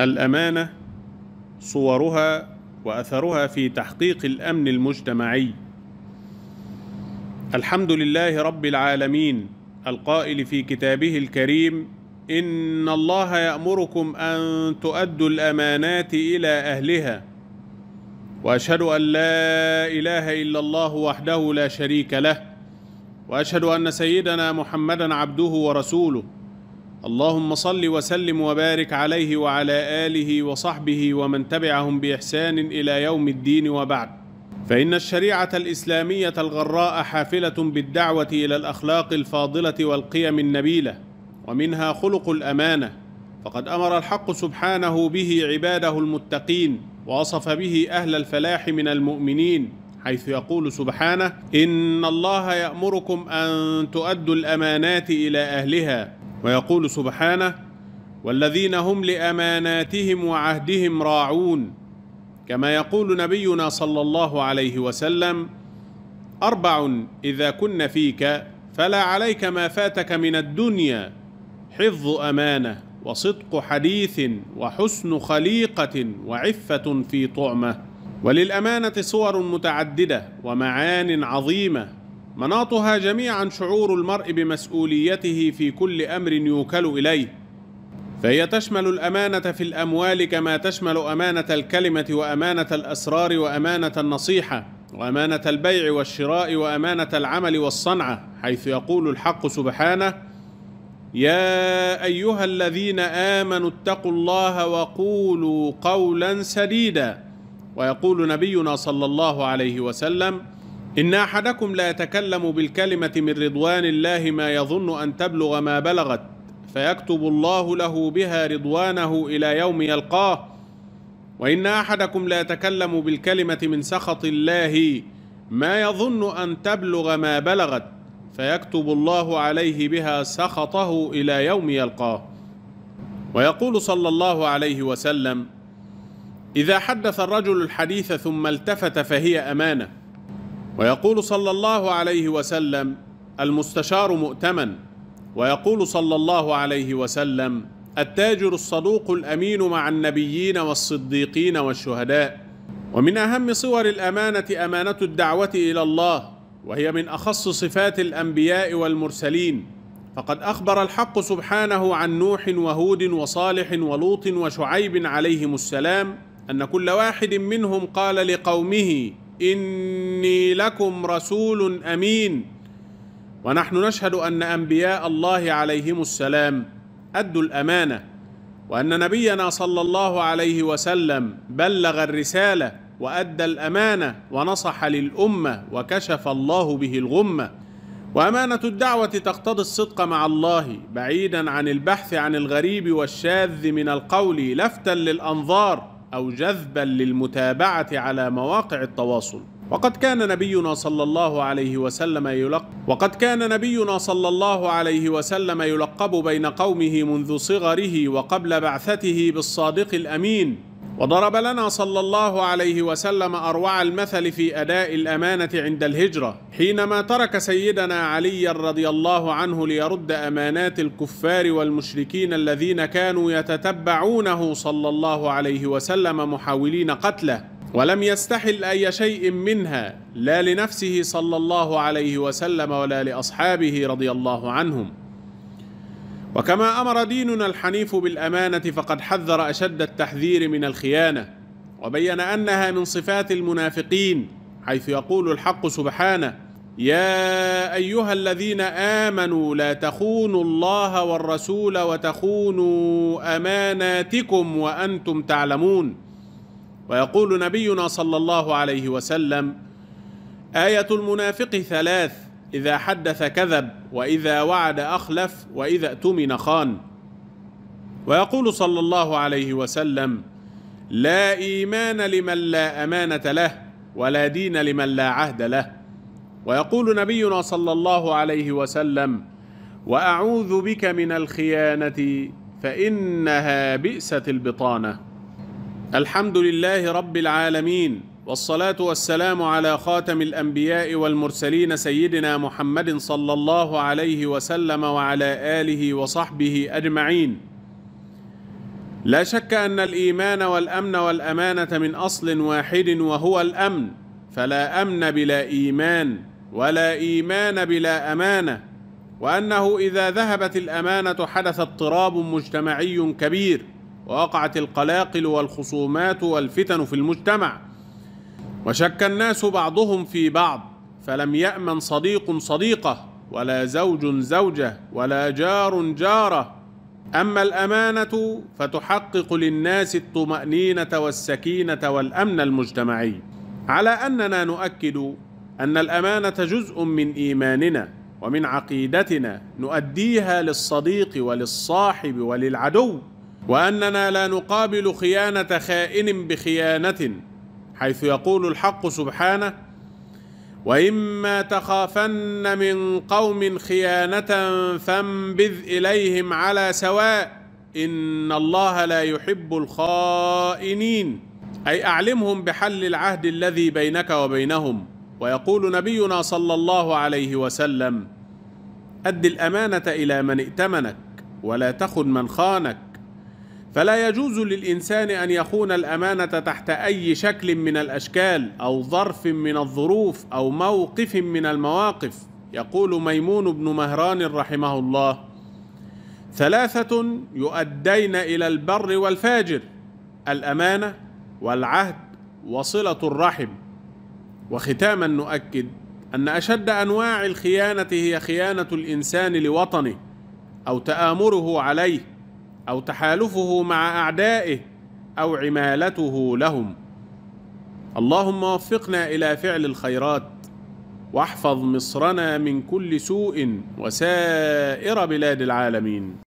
الامانه صورها واثرها في تحقيق الامن المجتمعي الحمد لله رب العالمين القائل في كتابه الكريم ان الله يامركم ان تؤدوا الامانات الى اهلها واشهد ان لا اله الا الله وحده لا شريك له واشهد ان سيدنا محمدا عبده ورسوله اللهم صل وسلم وبارك عليه وعلى اله وصحبه ومن تبعهم باحسان الى يوم الدين وبعد فان الشريعه الاسلاميه الغراء حافله بالدعوه الى الاخلاق الفاضله والقيم النبيله ومنها خلق الامانه فقد امر الحق سبحانه به عباده المتقين ووصف به اهل الفلاح من المؤمنين حيث يقول سبحانه ان الله يامركم ان تؤدوا الامانات الى اهلها ويقول سبحانه والذين هم لأماناتهم وعهدهم راعون كما يقول نبينا صلى الله عليه وسلم أربع إذا كن فيك فلا عليك ما فاتك من الدنيا حفظ أمانة وصدق حديث وحسن خليقة وعفة في طعمة وللأمانة صور متعددة ومعان عظيمة مناطها جميعا شعور المرء بمسؤوليته في كل امر يوكل اليه فهي تشمل الامانه في الاموال كما تشمل امانه الكلمه وامانه الاسرار وامانه النصيحه وامانه البيع والشراء وامانه العمل والصنعه حيث يقول الحق سبحانه يا ايها الذين امنوا اتقوا الله وقولوا قولا سديدا ويقول نبينا صلى الله عليه وسلم إن أحدكم لا يتكلم بالكلمة من رضوان الله ما يظن أن تبلغ ما بلغت فيكتب الله له بها رضوانه إلى يوم يلقاه وإن أحدكم لا يتكلم بالكلمة من سخط الله ما يظن أن تبلغ ما بلغت فيكتب الله عليه بها سخطه إلى يوم يلقاه ويقول صلى الله عليه وسلم إذا حدث الرجل الحديث ثم التفت فهي أمانة ويقول صلى الله عليه وسلم المستشار مؤتمن ويقول صلى الله عليه وسلم التاجر الصدوق الامين مع النبيين والصديقين والشهداء ومن اهم صور الامانه امانه الدعوه الى الله وهي من اخص صفات الانبياء والمرسلين فقد اخبر الحق سبحانه عن نوح وهود وصالح ولوط وشعيب عليهم السلام ان كل واحد منهم قال لقومه إني لكم رسول أمين ونحن نشهد أن أنبياء الله عليهم السلام أدوا الأمانة وأن نبينا صلى الله عليه وسلم بلغ الرسالة وأدى الأمانة ونصح للأمة وكشف الله به الغمة وأمانة الدعوة تقتضي الصدق مع الله بعيدا عن البحث عن الغريب والشاذ من القول لفتا للأنظار أو جذبا للمتابعة على مواقع التواصل وقد كان نبينا صلى الله عليه وسلم يلق وقد كان نبينا صلى الله عليه وسلم يلقب بين قومه منذ صغره وقبل بعثته بالصادق الأمين وضرب لنا صلى الله عليه وسلم أروع المثل في أداء الأمانة عند الهجرة حينما ترك سيدنا علي رضي الله عنه ليرد أمانات الكفار والمشركين الذين كانوا يتتبعونه صلى الله عليه وسلم محاولين قتله ولم يستحل أي شيء منها لا لنفسه صلى الله عليه وسلم ولا لأصحابه رضي الله عنهم وكما أمر ديننا الحنيف بالأمانة فقد حذر أشد التحذير من الخيانة وبين أنها من صفات المنافقين حيث يقول الحق سبحانه يا أيها الذين آمنوا لا تخونوا الله والرسول وتخونوا أماناتكم وأنتم تعلمون ويقول نبينا صلى الله عليه وسلم آية المنافق ثلاث إذا حدث كذب وإذا وعد أخلف وإذا اؤتمن خان ويقول صلى الله عليه وسلم لا إيمان لمن لا أمانة له ولا دين لمن لا عهد له ويقول نبينا صلى الله عليه وسلم وأعوذ بك من الخيانة فإنها بئست البطانة الحمد لله رب العالمين والصلاة والسلام على خاتم الأنبياء والمرسلين سيدنا محمد صلى الله عليه وسلم وعلى آله وصحبه أجمعين لا شك أن الإيمان والأمن والأمانة من أصل واحد وهو الأمن فلا أمن بلا إيمان ولا إيمان بلا أمانة وأنه إذا ذهبت الأمانة حدث اضطراب مجتمعي كبير ووقعت القلاقل والخصومات والفتن في المجتمع وشك الناس بعضهم في بعض فلم يامن صديق صديقه ولا زوج زوجه ولا جار جاره اما الامانه فتحقق للناس الطمانينه والسكينه والامن المجتمعي على اننا نؤكد ان الامانه جزء من ايماننا ومن عقيدتنا نؤديها للصديق وللصاحب وللعدو واننا لا نقابل خيانه خائن بخيانه حيث يقول الحق سبحانه واما تخافن من قوم خيانه فانبذ اليهم على سواء ان الله لا يحب الخائنين اي اعلمهم بحل العهد الذي بينك وبينهم ويقول نبينا صلى الله عليه وسلم اد الامانه الى من ائتمنك ولا تخن من خانك فلا يجوز للإنسان أن يخون الأمانة تحت أي شكل من الأشكال أو ظرف من الظروف أو موقف من المواقف يقول ميمون بن مهران رحمه الله ثلاثة يؤدين إلى البر والفاجر الأمانة والعهد وصلة الرحم وختاما نؤكد أن أشد أنواع الخيانة هي خيانة الإنسان لوطنه أو تآمره عليه أو تحالفه مع أعدائه أو عمالته لهم اللهم وفقنا إلى فعل الخيرات واحفظ مصرنا من كل سوء وسائر بلاد العالمين